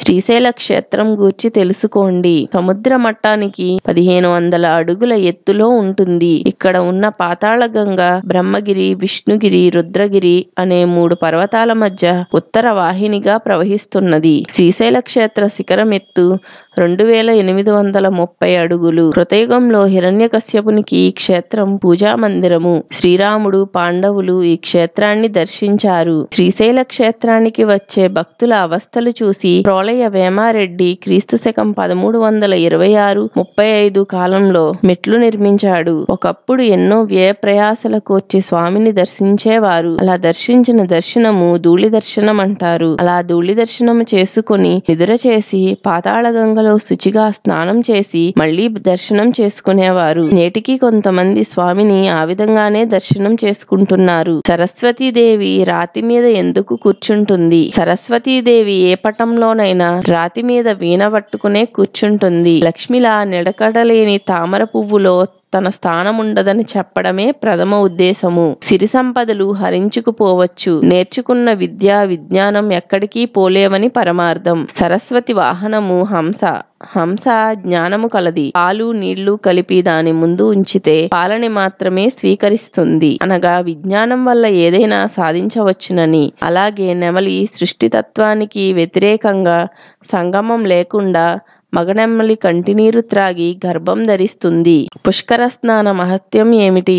శ్రీశైల క్షేత్రం గూర్చి తెలుసుకోండి సముద్ర మట్టానికి పదిహేను వందల అడుగుల ఎత్తులో ఉంటుంది ఇక్కడ ఉన్న గంగ బ్రహ్మగిరి విష్ణుగిరి రుద్రగిరి అనే మూడు పర్వతాల మధ్య ఉత్తర వాహినిగా ప్రవహిస్తున్నది శ్రీశైల క్షేత్ర శిఖరం ఎత్తు రెండు వేల ఎనిమిది వందల ముప్పై అడుగులు కృతయుగంలో హిరణ్యకశ్యపునికి ఈ క్షేత్రం పూజా మందిరము శ్రీరాముడు పాండవులు ఈ క్షేత్రాన్ని దర్శించారు శ్రీశైల క్షేత్రానికి వచ్చే భక్తుల అవస్థలు చూసి ప్రోలయ వేమారెడ్డి క్రీస్తు శకం పదమూడు వందల ఇరవై ఆరు ముప్పై ఐదు కాలంలో మెట్లు నిర్మించాడు ఒకప్పుడు ఎన్నో వ్యయ ప్రయాసల కోర్చి స్వామిని దర్శించేవారు అలా దర్శించిన దర్శనము ధూళి దర్శనం అంటారు అలా ధూళి దర్శనము చేసుకుని నిద్ర చేసి పాతాళగంగ గంగలో శుచిగా స్నానం చేసి మళ్లీ దర్శనం చేసుకునేవారు నేటికి కొంతమంది స్వామిని ఆ విధంగానే దర్శనం చేసుకుంటున్నారు సరస్వతీదేవి రాతి మీద ఎందుకు కూర్చుంటుంది సరస్వతీదేవి ఏ పటంలోనైనా రాతి మీద వీణ పట్టుకునే కూర్చుంటుంది లక్ష్మిలా నిడకడలేని తామర పువ్వులో తన స్థానం ఉండదని చెప్పడమే ప్రథమ ఉద్దేశము సిరి సంపదలు హరించుకుపోవచ్చు నేర్చుకున్న విద్య విజ్ఞానం ఎక్కడికి పోలేవని పరమార్థం సరస్వతి వాహనము హంస హంస జ్ఞానము కలది పాలు నీళ్లు కలిపి దాని ముందు ఉంచితే పాలని మాత్రమే స్వీకరిస్తుంది అనగా విజ్ఞానం వల్ల ఏదైనా సాధించవచ్చునని అలాగే నెమలి సృష్టితత్వానికి వ్యతిరేకంగా సంగమం లేకుండా మగనెమ్మలి కంటినీరు త్రాగి గర్భం ధరిస్తుంది పుష్కర స్నాన మహత్యం ఏమిటి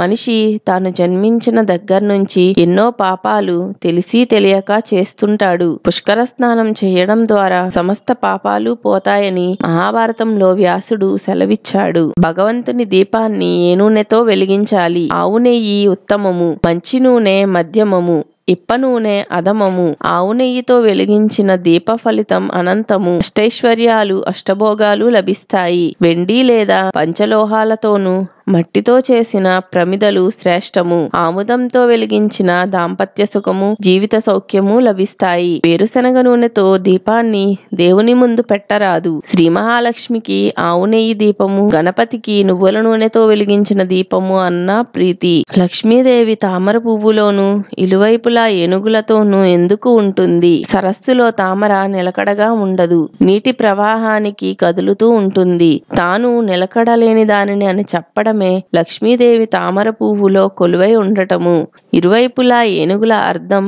మనిషి తాను జన్మించిన దగ్గర నుంచి ఎన్నో పాపాలు తెలిసి తెలియక చేస్తుంటాడు పుష్కర స్నానం చేయడం ద్వారా సమస్త పాపాలు పోతాయని మహాభారతంలో వ్యాసుడు సెలవిచ్చాడు భగవంతుని దీపాన్ని ఏ నూనెతో వెలిగించాలి ఆవు నెయ్యి ఉత్తమము మంచి నూనె మధ్యమము ఇప్ప నూనె అధమము ఆవు నెయ్యితో వెలిగించిన దీప ఫలితం అనంతము అష్టైశ్వర్యాలు అష్టభోగాలు లభిస్తాయి వెండి లేదా పంచలోహాలతోనూ మట్టితో చేసిన ప్రమిదలు శ్రేష్టము ఆముదంతో వెలిగించిన దాంపత్య సుఖము జీవిత సౌఖ్యము లభిస్తాయి వేరుశనగ నూనెతో దీపాన్ని దేవుని ముందు పెట్టరాదు శ్రీ మహాలక్ష్మికి ఆవు నెయ్యి దీపము గణపతికి నువ్వుల నూనెతో వెలిగించిన దీపము అన్న ప్రీతి లక్ష్మీదేవి తామర పువ్వులోను ఇలువైపులా ఏనుగులతోనూ ఎందుకు ఉంటుంది సరస్సులో తామర నిలకడగా ఉండదు నీటి ప్రవాహానికి కదులుతూ ఉంటుంది తాను నిలకడలేని దానిని అని చెప్పడం కాలమే లక్ష్మీదేవి తామర పువ్వులో కొలువై ఉండటము ఇరువైపులా ఏనుగుల అర్థం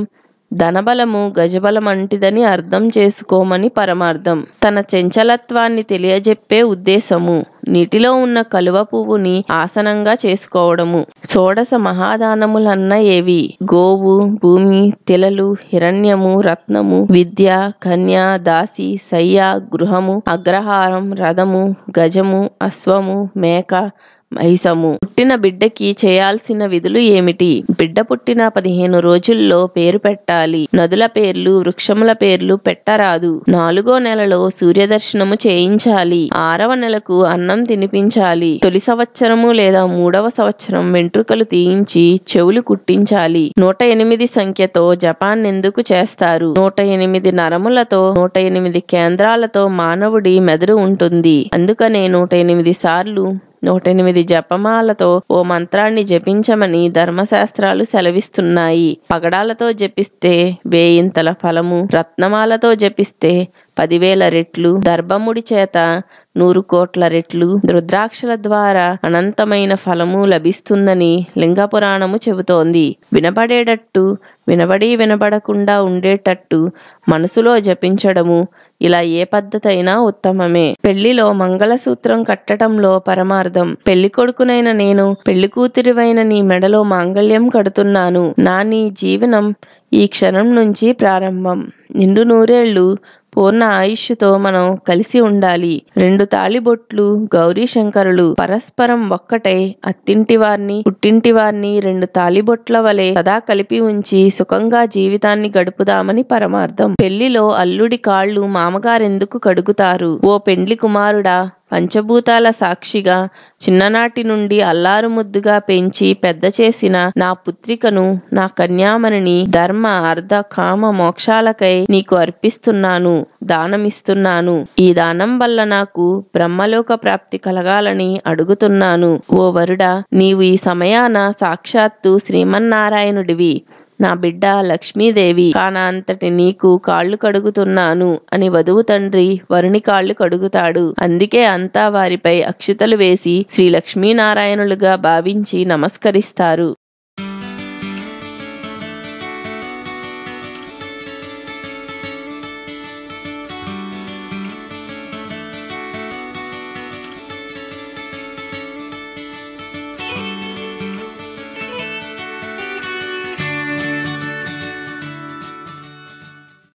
ధనబలము గజబలమంటిదని అర్థం చేసుకోమని పరమార్థం తన చెంచలత్వాన్ని తెలియజెప్పే ఉద్దేశము నీటిలో ఉన్న కలువ పువ్వుని ఆసనంగా చేసుకోవడము షోడస మహాదానములన్న ఏవి గోవు భూమి తెలలు హిరణ్యము రత్నము విద్య కన్య దాసి శయ్య గృహము అగ్రహారం రథము గజము అశ్వము మేక మహిసము పుట్టిన బిడ్డకి చేయాల్సిన విధులు ఏమిటి బిడ్డ పుట్టిన పదిహేను రోజుల్లో పేరు పెట్టాలి నదుల పేర్లు వృక్షముల పేర్లు పెట్టరాదు నాలుగో నెలలో సూర్యదర్శనము చేయించాలి ఆరవ నెలకు అన్నం తినిపించాలి తొలి సంవత్సరము లేదా మూడవ సంవత్సరం వెంట్రుకలు తీయించి చెవులు కుట్టించాలి నూట ఎనిమిది సంఖ్యతో జపాన్ ఎందుకు చేస్తారు నూట ఎనిమిది నరములతో నూట ఎనిమిది కేంద్రాలతో మానవుడి మెదడు ఉంటుంది అందుకనే నూట ఎనిమిది సార్లు నూట ఎనిమిది జపమాలతో ఓ మంత్రాన్ని జపించమని ధర్మశాస్త్రాలు సెలవిస్తున్నాయి పగడాలతో జపిస్తే వేయింతల ఫలము రత్నమాలతో జపిస్తే పదివేల రెట్లు దర్భముడి చేత నూరు కోట్ల రెట్లు రుద్రాక్షల ద్వారా అనంతమైన ఫలము లభిస్తుందని లింగపురాణము చెబుతోంది వినబడేటట్టు వినబడి వినబడకుండా ఉండేటట్టు మనసులో జపించడము ఇలా ఏ పద్ధతి అయినా ఉత్తమమే పెళ్లిలో మంగళసూత్రం కట్టడంలో పరమార్థం పెళ్లి కొడుకునైన నేను పెళ్లి కూతురివైన నీ మెడలో మాంగళ్యం కడుతున్నాను నా నీ జీవనం ఈ క్షణం నుంచి ప్రారంభం నిండు నూరేళ్లు పూర్ణ ఆయుష్తో మనం కలిసి ఉండాలి రెండు తాళిబొట్లు గౌరీ శంకరులు పరస్పరం ఒక్కటే అత్తింటి వారిని పుట్టింటి వారిని రెండు తాళిబొట్ల వలె సదా కలిపి ఉంచి సుఖంగా జీవితాన్ని గడుపుదామని పరమార్థం పెళ్లిలో అల్లుడి కాళ్ళు మామగారెందుకు కడుగుతారు ఓ పెండ్లి కుమారుడా పంచభూతాల సాక్షిగా చిన్ననాటి నుండి అల్లారు ముద్దుగా పెంచి పెద్ద చేసిన నా పుత్రికను నా కన్యామణిని ధర్మ అర్ధ కామ మోక్షాలకై నీకు అర్పిస్తున్నాను దానమిస్తున్నాను ఈ దానం వల్ల నాకు బ్రహ్మలోక ప్రాప్తి కలగాలని అడుగుతున్నాను ఓ వరుడ నీవు ఈ సమయాన సాక్షాత్తు శ్రీమన్నారాయణుడివి నా బిడ్డ లక్ష్మీదేవి అంతటి నీకు కాళ్ళు కడుగుతున్నాను అని వధువు తండ్రి వరుణి కాళ్ళు కడుగుతాడు అందుకే అంతా వారిపై అక్షితలు వేసి శ్రీ లక్ష్మీనారాయణులుగా భావించి నమస్కరిస్తారు